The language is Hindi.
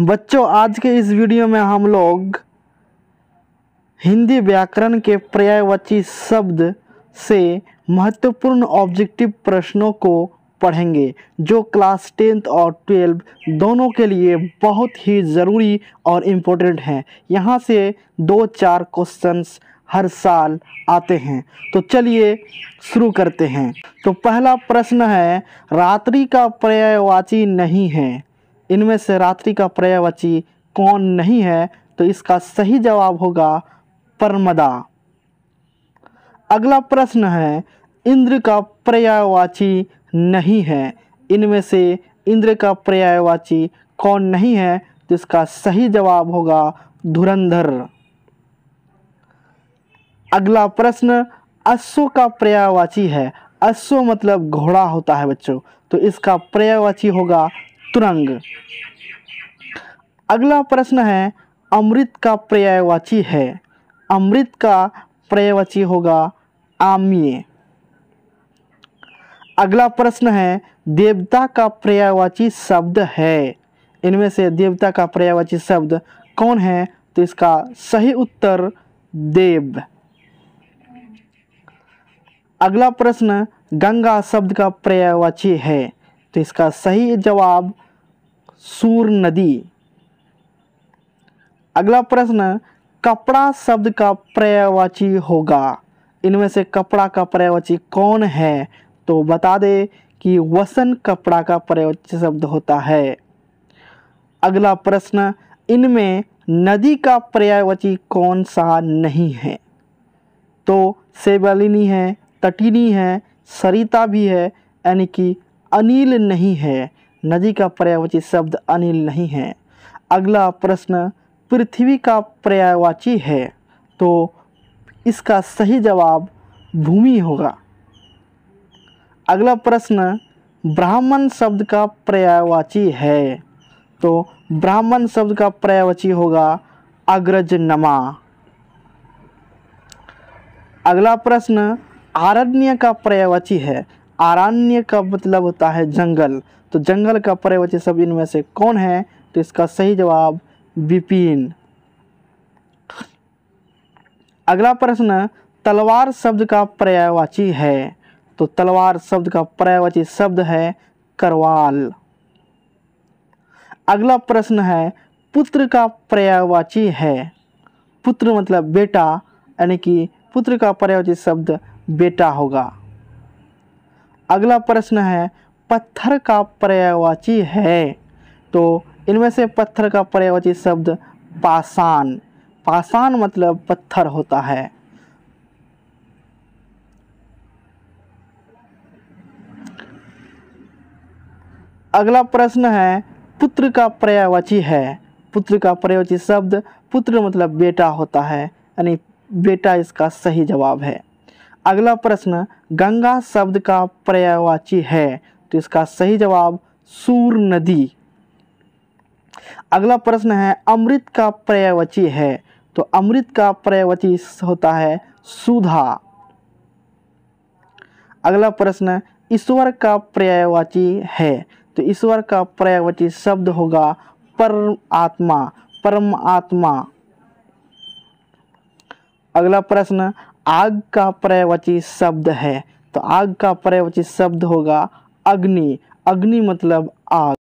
बच्चों आज के इस वीडियो में हम लोग हिंदी व्याकरण के पर्यायवाची शब्द से महत्वपूर्ण ऑब्जेक्टिव प्रश्नों को पढ़ेंगे जो क्लास टेंथ और ट्वेल्व दोनों के लिए बहुत ही ज़रूरी और इम्पोर्टेंट हैं यहाँ से दो चार क्वेश्चंस हर साल आते हैं तो चलिए शुरू करते हैं तो पहला प्रश्न है रात्रि का पर्यायवाची नहीं है इनमें से रात्रि का पर्यायवाची कौन नहीं है तो इसका सही जवाब होगा परमदा अगला प्रश्न है इंद्र का पर्यायवाची नहीं है इनमें से इंद्र का पर्यायवाची कौन नहीं है तो इसका सही जवाब होगा धुरंधर अगला प्रश्न अश्व का पर्यायवाची है अश्व मतलब घोड़ा होता है बच्चों तो इसका पर्यायवाची होगा तुरंग अगला प्रश्न है अमृत का पर्यायवाची है अमृत का पर्यायवाची होगा आम्य अगला प्रश्न है देवता का पर्यायवाची शब्द है इनमें से देवता का पर्यायवाची शब्द कौन है तो इसका सही उत्तर देव अगला प्रश्न गंगा शब्द का पर्यायवाची है तो इसका सही जवाब सूर नदी अगला प्रश्न कपड़ा शब्द का पर्यायवाची होगा इनमें से कपड़ा का पर्यायवाची कौन है तो बता दे कि वसन कपड़ा का पर्यायवाची शब्द होता है अगला प्रश्न इनमें नदी का पर्यायवाची कौन सा नहीं है तो सेबलिनी है तटिनी है सरिता भी है यानी कि अनिल नहीं है नदी का पर्यायवाची शब्द अनिल नहीं है अगला प्रश्न पृथ्वी का पर्यायवाची है तो इसका सही जवाब भूमि होगा अगला प्रश्न ब्राह्मण शब्द का पर्यायवाची है तो ब्राह्मण शब्द का पर्यायवाची होगा अग्रज नमा अगला प्रश्न आरण्य का पर्यायवाची है आरण्य का मतलब होता है जंगल तो जंगल का पर्यवचित शब्द इनमें से कौन है तो इसका सही जवाब विपिन अगला प्रश्न तलवार शब्द का पर्यायवाची है तो तलवार शब्द का पर्यायवाची शब्द है करवाल अगला प्रश्न है पुत्र का पर्यायवाची है पुत्र मतलब बेटा यानी कि पुत्र का पर्यायवाची शब्द बेटा होगा अगला प्रश्न है पत्थर का पर्यायवाची है तो इनमें से पत्थर का पर्यायवाची शब्द पाषाण पाषाण मतलब पत्थर होता है अगला प्रश्न है पुत्र का पर्यायवाची है पुत्र का पर्यायवाची शब्द पुत्र मतलब बेटा होता है यानी बेटा इसका सही जवाब है अगला प्रश्न गंगा शब्द का पर्यायवाची है तो इसका सही जवाब सूर नदी अगला प्रश्न है अमृत का पर्यायवाची है तो अमृत का पर्यायवाची होता है सुधा अगला प्रश्न ईश्वर का पर्यायवाची है तो ईश्वर का पर्यायवाची शब्द होगा परम आत्मा परम आत्मा अगला प्रश्न आग का पर्यायवाची शब्द है तो आग का पर्यायवाची शब्द होगा अग्नि अग्नि मतलब आग